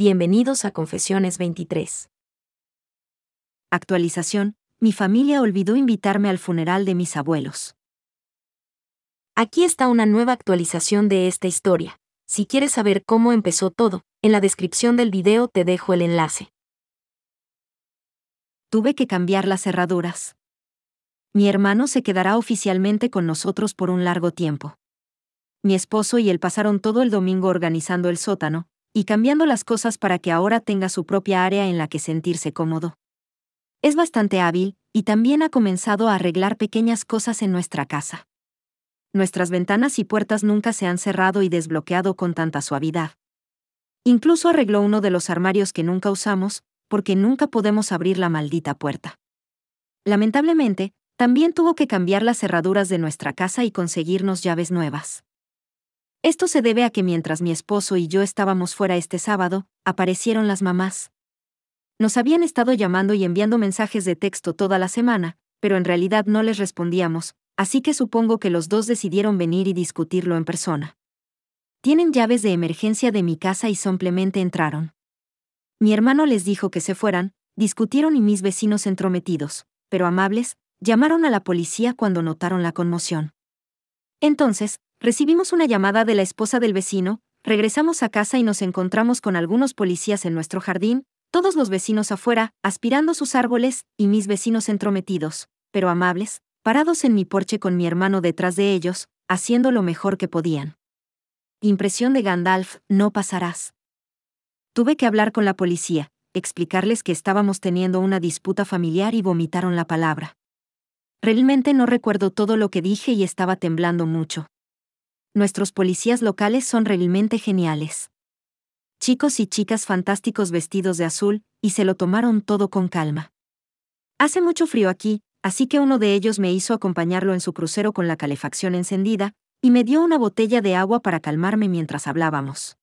Bienvenidos a Confesiones 23. Actualización. Mi familia olvidó invitarme al funeral de mis abuelos. Aquí está una nueva actualización de esta historia. Si quieres saber cómo empezó todo, en la descripción del video te dejo el enlace. Tuve que cambiar las cerraduras. Mi hermano se quedará oficialmente con nosotros por un largo tiempo. Mi esposo y él pasaron todo el domingo organizando el sótano, y cambiando las cosas para que ahora tenga su propia área en la que sentirse cómodo. Es bastante hábil, y también ha comenzado a arreglar pequeñas cosas en nuestra casa. Nuestras ventanas y puertas nunca se han cerrado y desbloqueado con tanta suavidad. Incluso arregló uno de los armarios que nunca usamos, porque nunca podemos abrir la maldita puerta. Lamentablemente, también tuvo que cambiar las cerraduras de nuestra casa y conseguirnos llaves nuevas. Esto se debe a que mientras mi esposo y yo estábamos fuera este sábado, aparecieron las mamás. Nos habían estado llamando y enviando mensajes de texto toda la semana, pero en realidad no les respondíamos, así que supongo que los dos decidieron venir y discutirlo en persona. Tienen llaves de emergencia de mi casa y simplemente entraron. Mi hermano les dijo que se fueran, discutieron y mis vecinos entrometidos, pero amables, llamaron a la policía cuando notaron la conmoción. Entonces, Recibimos una llamada de la esposa del vecino, regresamos a casa y nos encontramos con algunos policías en nuestro jardín, todos los vecinos afuera, aspirando sus árboles, y mis vecinos entrometidos, pero amables, parados en mi porche con mi hermano detrás de ellos, haciendo lo mejor que podían. Impresión de Gandalf, no pasarás. Tuve que hablar con la policía, explicarles que estábamos teniendo una disputa familiar y vomitaron la palabra. Realmente no recuerdo todo lo que dije y estaba temblando mucho nuestros policías locales son realmente geniales. Chicos y chicas fantásticos vestidos de azul, y se lo tomaron todo con calma. Hace mucho frío aquí, así que uno de ellos me hizo acompañarlo en su crucero con la calefacción encendida, y me dio una botella de agua para calmarme mientras hablábamos.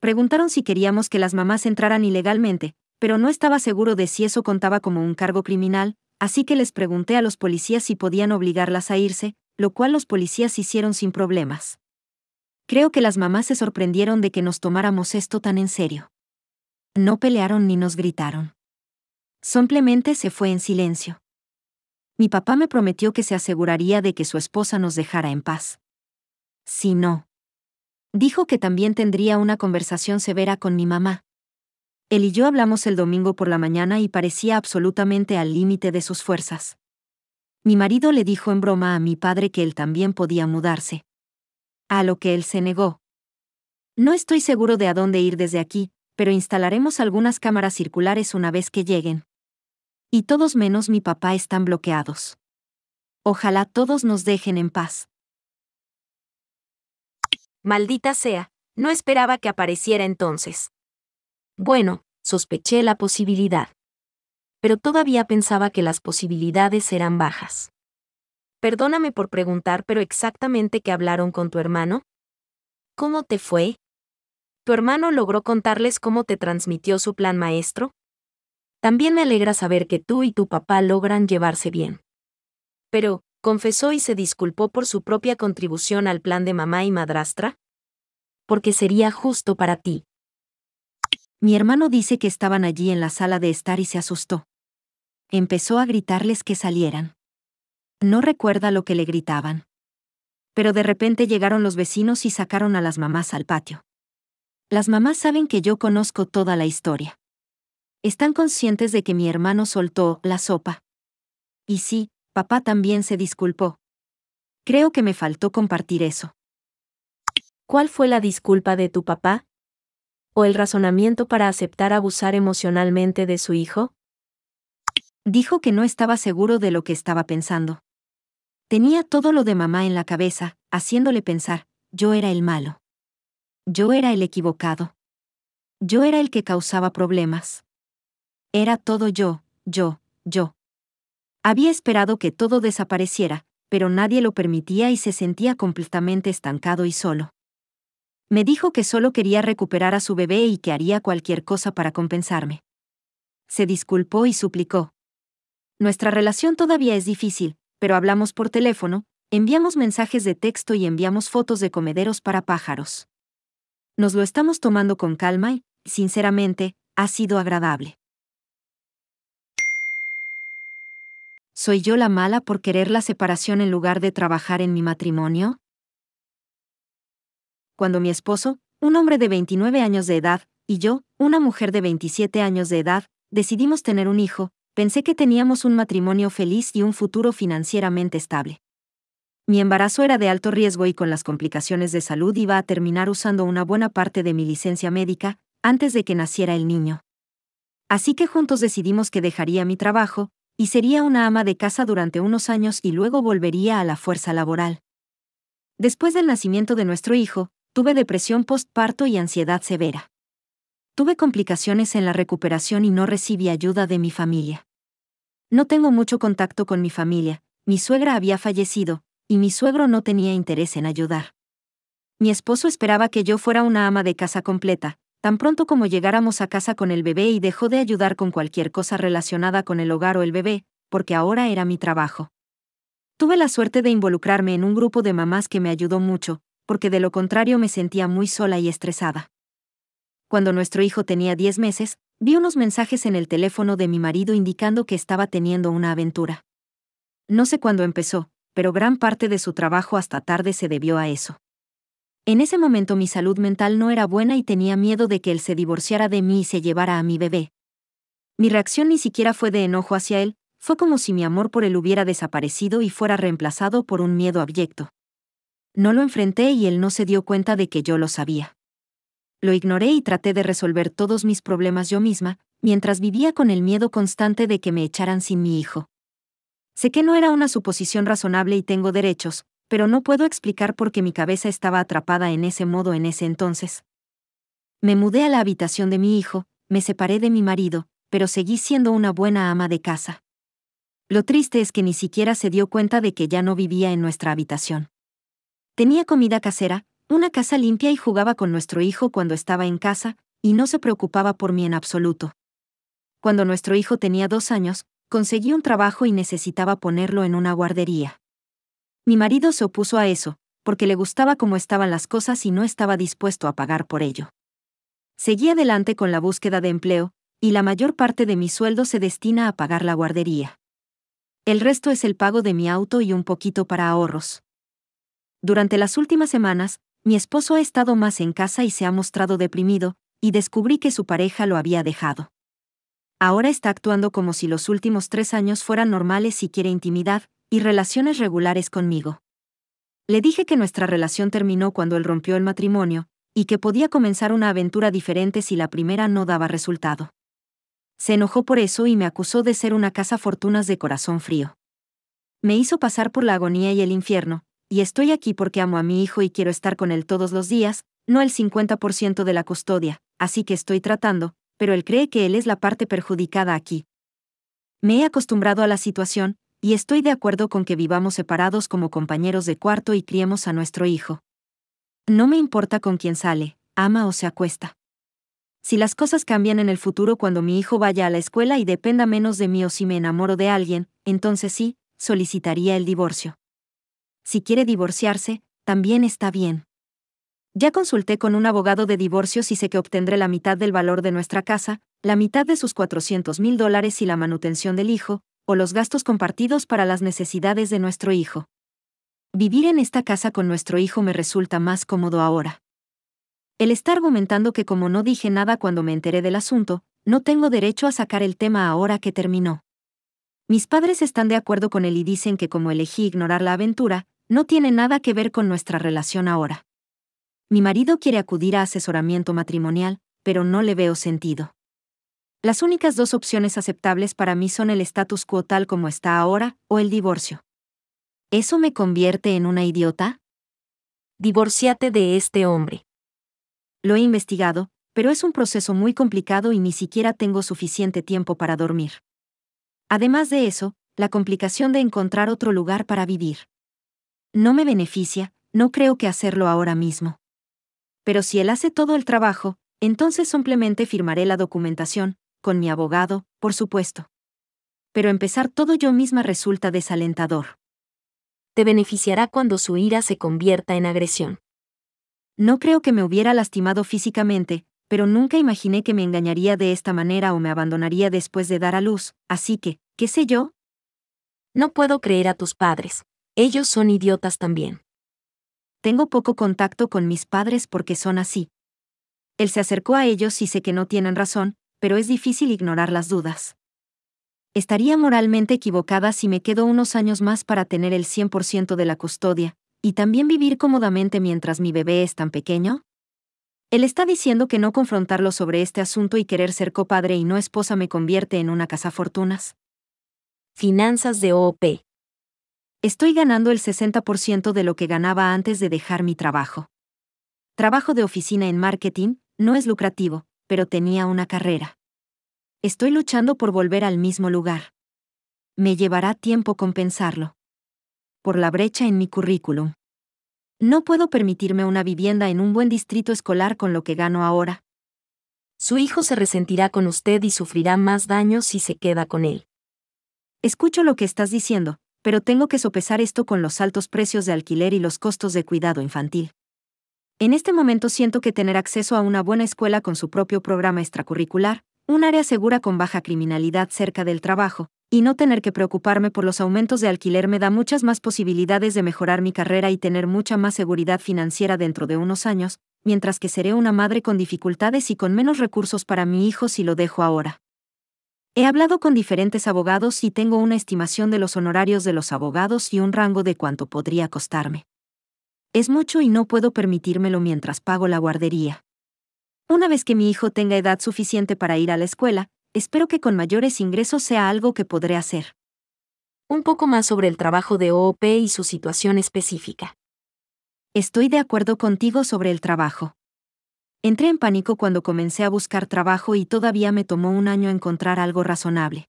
Preguntaron si queríamos que las mamás entraran ilegalmente, pero no estaba seguro de si eso contaba como un cargo criminal, así que les pregunté a los policías si podían obligarlas a irse, lo cual los policías hicieron sin problemas. Creo que las mamás se sorprendieron de que nos tomáramos esto tan en serio. No pelearon ni nos gritaron. Simplemente se fue en silencio. Mi papá me prometió que se aseguraría de que su esposa nos dejara en paz. Si no. Dijo que también tendría una conversación severa con mi mamá. Él y yo hablamos el domingo por la mañana y parecía absolutamente al límite de sus fuerzas. Mi marido le dijo en broma a mi padre que él también podía mudarse. A lo que él se negó. No estoy seguro de a dónde ir desde aquí, pero instalaremos algunas cámaras circulares una vez que lleguen. Y todos menos mi papá están bloqueados. Ojalá todos nos dejen en paz. Maldita sea, no esperaba que apareciera entonces. Bueno, sospeché la posibilidad pero todavía pensaba que las posibilidades eran bajas. Perdóname por preguntar, pero exactamente qué hablaron con tu hermano? ¿Cómo te fue? ¿Tu hermano logró contarles cómo te transmitió su plan maestro? También me alegra saber que tú y tu papá logran llevarse bien. Pero, confesó y se disculpó por su propia contribución al plan de mamá y madrastra? Porque sería justo para ti. Mi hermano dice que estaban allí en la sala de estar y se asustó empezó a gritarles que salieran. No recuerda lo que le gritaban. Pero de repente llegaron los vecinos y sacaron a las mamás al patio. Las mamás saben que yo conozco toda la historia. Están conscientes de que mi hermano soltó la sopa. Y sí, papá también se disculpó. Creo que me faltó compartir eso. ¿Cuál fue la disculpa de tu papá? ¿O el razonamiento para aceptar abusar emocionalmente de su hijo? Dijo que no estaba seguro de lo que estaba pensando. Tenía todo lo de mamá en la cabeza, haciéndole pensar, yo era el malo. Yo era el equivocado. Yo era el que causaba problemas. Era todo yo, yo, yo. Había esperado que todo desapareciera, pero nadie lo permitía y se sentía completamente estancado y solo. Me dijo que solo quería recuperar a su bebé y que haría cualquier cosa para compensarme. Se disculpó y suplicó, nuestra relación todavía es difícil, pero hablamos por teléfono, enviamos mensajes de texto y enviamos fotos de comederos para pájaros. Nos lo estamos tomando con calma y, sinceramente, ha sido agradable. ¿Soy yo la mala por querer la separación en lugar de trabajar en mi matrimonio? Cuando mi esposo, un hombre de 29 años de edad, y yo, una mujer de 27 años de edad, decidimos tener un hijo, pensé que teníamos un matrimonio feliz y un futuro financieramente estable. Mi embarazo era de alto riesgo y con las complicaciones de salud iba a terminar usando una buena parte de mi licencia médica antes de que naciera el niño. Así que juntos decidimos que dejaría mi trabajo, y sería una ama de casa durante unos años y luego volvería a la fuerza laboral. Después del nacimiento de nuestro hijo, tuve depresión postparto y ansiedad severa. Tuve complicaciones en la recuperación y no recibí ayuda de mi familia. No tengo mucho contacto con mi familia, mi suegra había fallecido, y mi suegro no tenía interés en ayudar. Mi esposo esperaba que yo fuera una ama de casa completa, tan pronto como llegáramos a casa con el bebé y dejó de ayudar con cualquier cosa relacionada con el hogar o el bebé, porque ahora era mi trabajo. Tuve la suerte de involucrarme en un grupo de mamás que me ayudó mucho, porque de lo contrario me sentía muy sola y estresada. Cuando nuestro hijo tenía 10 meses, vi unos mensajes en el teléfono de mi marido indicando que estaba teniendo una aventura. No sé cuándo empezó, pero gran parte de su trabajo hasta tarde se debió a eso. En ese momento mi salud mental no era buena y tenía miedo de que él se divorciara de mí y se llevara a mi bebé. Mi reacción ni siquiera fue de enojo hacia él, fue como si mi amor por él hubiera desaparecido y fuera reemplazado por un miedo abyecto. No lo enfrenté y él no se dio cuenta de que yo lo sabía lo ignoré y traté de resolver todos mis problemas yo misma, mientras vivía con el miedo constante de que me echaran sin mi hijo. Sé que no era una suposición razonable y tengo derechos, pero no puedo explicar por qué mi cabeza estaba atrapada en ese modo en ese entonces. Me mudé a la habitación de mi hijo, me separé de mi marido, pero seguí siendo una buena ama de casa. Lo triste es que ni siquiera se dio cuenta de que ya no vivía en nuestra habitación. Tenía comida casera, una casa limpia y jugaba con nuestro hijo cuando estaba en casa, y no se preocupaba por mí en absoluto. Cuando nuestro hijo tenía dos años, conseguí un trabajo y necesitaba ponerlo en una guardería. Mi marido se opuso a eso, porque le gustaba cómo estaban las cosas y no estaba dispuesto a pagar por ello. Seguí adelante con la búsqueda de empleo, y la mayor parte de mi sueldo se destina a pagar la guardería. El resto es el pago de mi auto y un poquito para ahorros. Durante las últimas semanas, mi esposo ha estado más en casa y se ha mostrado deprimido, y descubrí que su pareja lo había dejado. Ahora está actuando como si los últimos tres años fueran normales y quiere intimidad y relaciones regulares conmigo. Le dije que nuestra relación terminó cuando él rompió el matrimonio, y que podía comenzar una aventura diferente si la primera no daba resultado. Se enojó por eso y me acusó de ser una casa fortunas de corazón frío. Me hizo pasar por la agonía y el infierno, y estoy aquí porque amo a mi hijo y quiero estar con él todos los días, no el 50% de la custodia, así que estoy tratando, pero él cree que él es la parte perjudicada aquí. Me he acostumbrado a la situación, y estoy de acuerdo con que vivamos separados como compañeros de cuarto y criemos a nuestro hijo. No me importa con quién sale, ama o se acuesta. Si las cosas cambian en el futuro cuando mi hijo vaya a la escuela y dependa menos de mí o si me enamoro de alguien, entonces sí, solicitaría el divorcio si quiere divorciarse, también está bien. Ya consulté con un abogado de divorcios y sé que obtendré la mitad del valor de nuestra casa, la mitad de sus 400 mil dólares y la manutención del hijo, o los gastos compartidos para las necesidades de nuestro hijo. Vivir en esta casa con nuestro hijo me resulta más cómodo ahora. Él está argumentando que como no dije nada cuando me enteré del asunto, no tengo derecho a sacar el tema ahora que terminó. Mis padres están de acuerdo con él y dicen que como elegí ignorar la aventura, no tiene nada que ver con nuestra relación ahora. Mi marido quiere acudir a asesoramiento matrimonial, pero no le veo sentido. Las únicas dos opciones aceptables para mí son el status quo tal como está ahora, o el divorcio. ¿Eso me convierte en una idiota? Divorciate de este hombre. Lo he investigado, pero es un proceso muy complicado y ni siquiera tengo suficiente tiempo para dormir. Además de eso, la complicación de encontrar otro lugar para vivir no me beneficia, no creo que hacerlo ahora mismo. Pero si él hace todo el trabajo, entonces simplemente firmaré la documentación, con mi abogado, por supuesto. Pero empezar todo yo misma resulta desalentador. Te beneficiará cuando su ira se convierta en agresión. No creo que me hubiera lastimado físicamente, pero nunca imaginé que me engañaría de esta manera o me abandonaría después de dar a luz, así que, qué sé yo. No puedo creer a tus padres. Ellos son idiotas también. Tengo poco contacto con mis padres porque son así. Él se acercó a ellos y sé que no tienen razón, pero es difícil ignorar las dudas. Estaría moralmente equivocada si me quedo unos años más para tener el 100% de la custodia, y también vivir cómodamente mientras mi bebé es tan pequeño. Él está diciendo que no confrontarlo sobre este asunto y querer ser copadre y no esposa me convierte en una cazafortunas. Finanzas de OOP. Estoy ganando el 60% de lo que ganaba antes de dejar mi trabajo. Trabajo de oficina en marketing, no es lucrativo, pero tenía una carrera. Estoy luchando por volver al mismo lugar. Me llevará tiempo compensarlo. Por la brecha en mi currículum. No puedo permitirme una vivienda en un buen distrito escolar con lo que gano ahora. Su hijo se resentirá con usted y sufrirá más daño si se queda con él. Escucho lo que estás diciendo, pero tengo que sopesar esto con los altos precios de alquiler y los costos de cuidado infantil. En este momento siento que tener acceso a una buena escuela con su propio programa extracurricular, un área segura con baja criminalidad cerca del trabajo, y no tener que preocuparme por los aumentos de alquiler me da muchas más posibilidades de mejorar mi carrera y tener mucha más seguridad financiera dentro de unos años, mientras que seré una madre con dificultades y con menos recursos para mi hijo si lo dejo ahora. He hablado con diferentes abogados y tengo una estimación de los honorarios de los abogados y un rango de cuánto podría costarme. Es mucho y no puedo permitírmelo mientras pago la guardería. Una vez que mi hijo tenga edad suficiente para ir a la escuela, espero que con mayores ingresos sea algo que podré hacer. Un poco más sobre el trabajo de OOP y su situación específica. Estoy de acuerdo contigo sobre el trabajo. Entré en pánico cuando comencé a buscar trabajo y todavía me tomó un año encontrar algo razonable.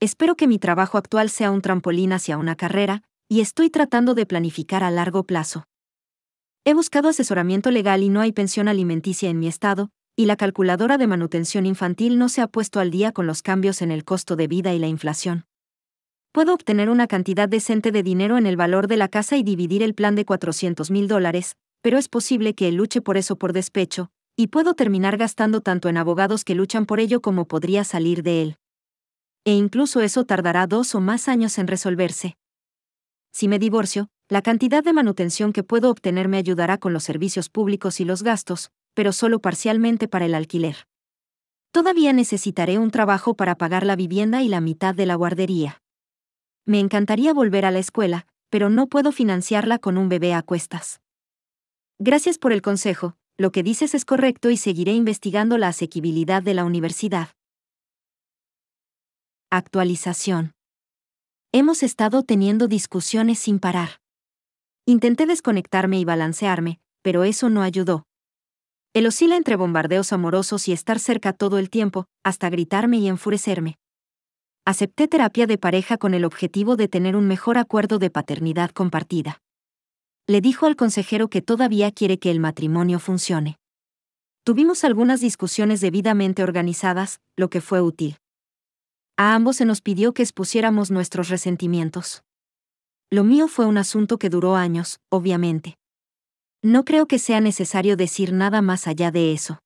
Espero que mi trabajo actual sea un trampolín hacia una carrera, y estoy tratando de planificar a largo plazo. He buscado asesoramiento legal y no hay pensión alimenticia en mi estado, y la calculadora de manutención infantil no se ha puesto al día con los cambios en el costo de vida y la inflación. Puedo obtener una cantidad decente de dinero en el valor de la casa y dividir el plan de 400 mil dólares, pero es posible que él luche por eso por despecho, y puedo terminar gastando tanto en abogados que luchan por ello como podría salir de él. E incluso eso tardará dos o más años en resolverse. Si me divorcio, la cantidad de manutención que puedo obtener me ayudará con los servicios públicos y los gastos, pero solo parcialmente para el alquiler. Todavía necesitaré un trabajo para pagar la vivienda y la mitad de la guardería. Me encantaría volver a la escuela, pero no puedo financiarla con un bebé a cuestas. Gracias por el consejo, lo que dices es correcto y seguiré investigando la asequibilidad de la universidad. Actualización. Hemos estado teniendo discusiones sin parar. Intenté desconectarme y balancearme, pero eso no ayudó. El oscila entre bombardeos amorosos y estar cerca todo el tiempo, hasta gritarme y enfurecerme. Acepté terapia de pareja con el objetivo de tener un mejor acuerdo de paternidad compartida. Le dijo al consejero que todavía quiere que el matrimonio funcione. Tuvimos algunas discusiones debidamente organizadas, lo que fue útil. A ambos se nos pidió que expusiéramos nuestros resentimientos. Lo mío fue un asunto que duró años, obviamente. No creo que sea necesario decir nada más allá de eso.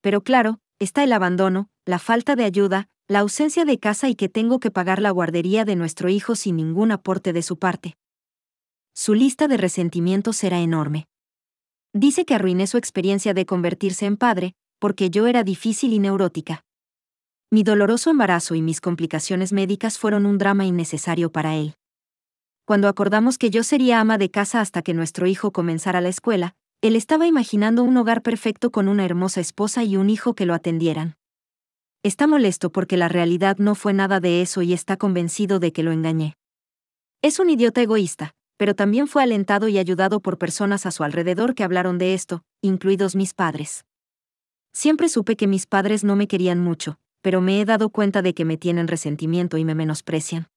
Pero claro, está el abandono, la falta de ayuda, la ausencia de casa y que tengo que pagar la guardería de nuestro hijo sin ningún aporte de su parte su lista de resentimientos era enorme. Dice que arruiné su experiencia de convertirse en padre, porque yo era difícil y neurótica. Mi doloroso embarazo y mis complicaciones médicas fueron un drama innecesario para él. Cuando acordamos que yo sería ama de casa hasta que nuestro hijo comenzara la escuela, él estaba imaginando un hogar perfecto con una hermosa esposa y un hijo que lo atendieran. Está molesto porque la realidad no fue nada de eso y está convencido de que lo engañé. Es un idiota egoísta, pero también fue alentado y ayudado por personas a su alrededor que hablaron de esto, incluidos mis padres. Siempre supe que mis padres no me querían mucho, pero me he dado cuenta de que me tienen resentimiento y me menosprecian.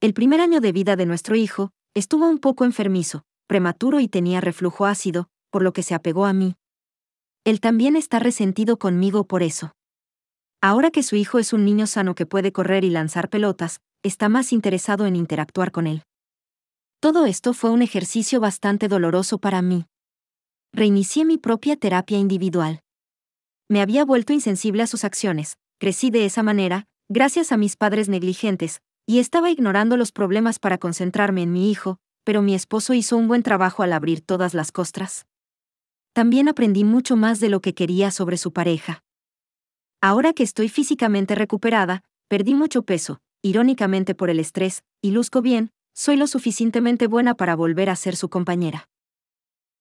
El primer año de vida de nuestro hijo, estuvo un poco enfermizo, prematuro y tenía reflujo ácido, por lo que se apegó a mí. Él también está resentido conmigo por eso. Ahora que su hijo es un niño sano que puede correr y lanzar pelotas, está más interesado en interactuar con él. Todo esto fue un ejercicio bastante doloroso para mí. Reinicié mi propia terapia individual. Me había vuelto insensible a sus acciones, crecí de esa manera, gracias a mis padres negligentes, y estaba ignorando los problemas para concentrarme en mi hijo, pero mi esposo hizo un buen trabajo al abrir todas las costras. También aprendí mucho más de lo que quería sobre su pareja. Ahora que estoy físicamente recuperada, perdí mucho peso, irónicamente por el estrés, y luzco bien, soy lo suficientemente buena para volver a ser su compañera.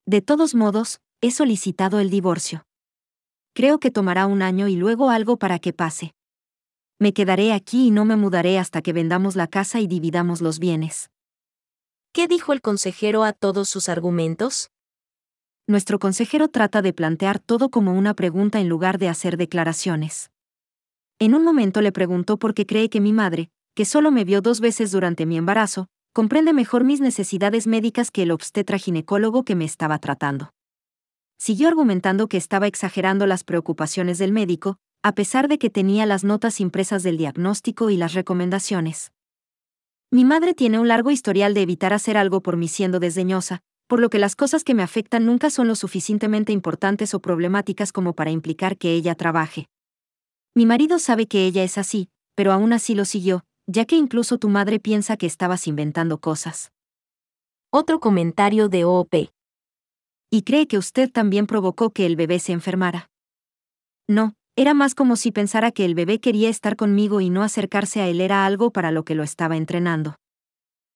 De todos modos, he solicitado el divorcio. Creo que tomará un año y luego algo para que pase. Me quedaré aquí y no me mudaré hasta que vendamos la casa y dividamos los bienes. ¿Qué dijo el consejero a todos sus argumentos? Nuestro consejero trata de plantear todo como una pregunta en lugar de hacer declaraciones. En un momento le preguntó por qué cree que mi madre, que solo me vio dos veces durante mi embarazo, comprende mejor mis necesidades médicas que el obstetra ginecólogo que me estaba tratando. Siguió argumentando que estaba exagerando las preocupaciones del médico, a pesar de que tenía las notas impresas del diagnóstico y las recomendaciones. Mi madre tiene un largo historial de evitar hacer algo por mí siendo desdeñosa, por lo que las cosas que me afectan nunca son lo suficientemente importantes o problemáticas como para implicar que ella trabaje. Mi marido sabe que ella es así, pero aún así lo siguió, ya que incluso tu madre piensa que estabas inventando cosas. Otro comentario de OOP. Y cree que usted también provocó que el bebé se enfermara. No, era más como si pensara que el bebé quería estar conmigo y no acercarse a él era algo para lo que lo estaba entrenando.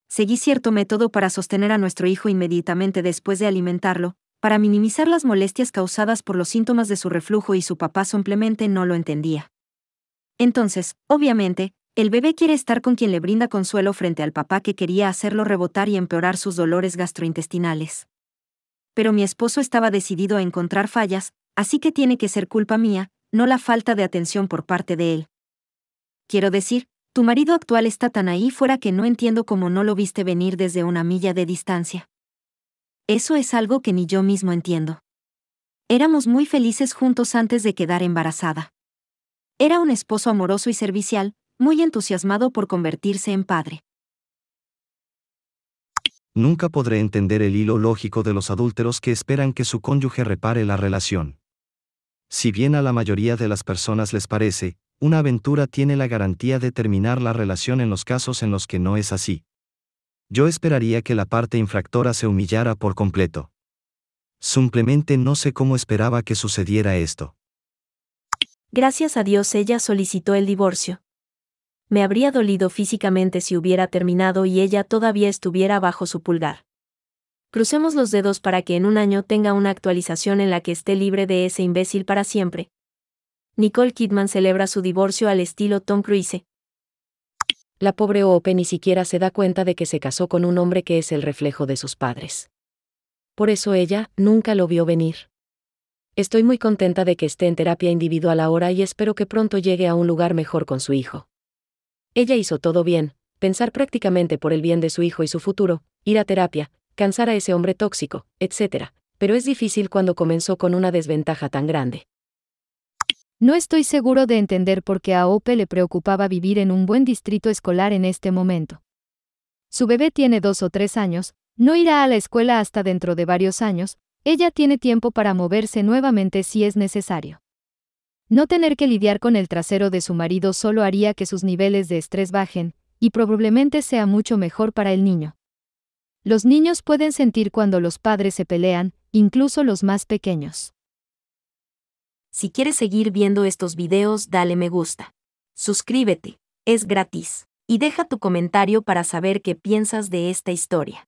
Seguí cierto método para sostener a nuestro hijo inmediatamente después de alimentarlo, para minimizar las molestias causadas por los síntomas de su reflujo y su papá simplemente no lo entendía. Entonces, obviamente, el bebé quiere estar con quien le brinda consuelo frente al papá que quería hacerlo rebotar y empeorar sus dolores gastrointestinales. Pero mi esposo estaba decidido a encontrar fallas, así que tiene que ser culpa mía, no la falta de atención por parte de él. Quiero decir, tu marido actual está tan ahí fuera que no entiendo cómo no lo viste venir desde una milla de distancia. Eso es algo que ni yo mismo entiendo. Éramos muy felices juntos antes de quedar embarazada. Era un esposo amoroso y servicial, muy entusiasmado por convertirse en padre. Nunca podré entender el hilo lógico de los adúlteros que esperan que su cónyuge repare la relación. Si bien a la mayoría de las personas les parece, una aventura tiene la garantía de terminar la relación en los casos en los que no es así. Yo esperaría que la parte infractora se humillara por completo. Simplemente no sé cómo esperaba que sucediera esto. Gracias a Dios ella solicitó el divorcio me habría dolido físicamente si hubiera terminado y ella todavía estuviera bajo su pulgar. Crucemos los dedos para que en un año tenga una actualización en la que esté libre de ese imbécil para siempre. Nicole Kidman celebra su divorcio al estilo Tom Cruise. La pobre Ope ni siquiera se da cuenta de que se casó con un hombre que es el reflejo de sus padres. Por eso ella nunca lo vio venir. Estoy muy contenta de que esté en terapia individual ahora y espero que pronto llegue a un lugar mejor con su hijo. Ella hizo todo bien, pensar prácticamente por el bien de su hijo y su futuro, ir a terapia, cansar a ese hombre tóxico, etc. Pero es difícil cuando comenzó con una desventaja tan grande. No estoy seguro de entender por qué a Ope le preocupaba vivir en un buen distrito escolar en este momento. Su bebé tiene dos o tres años, no irá a la escuela hasta dentro de varios años, ella tiene tiempo para moverse nuevamente si es necesario. No tener que lidiar con el trasero de su marido solo haría que sus niveles de estrés bajen, y probablemente sea mucho mejor para el niño. Los niños pueden sentir cuando los padres se pelean, incluso los más pequeños. Si quieres seguir viendo estos videos, dale me gusta. Suscríbete, es gratis. Y deja tu comentario para saber qué piensas de esta historia.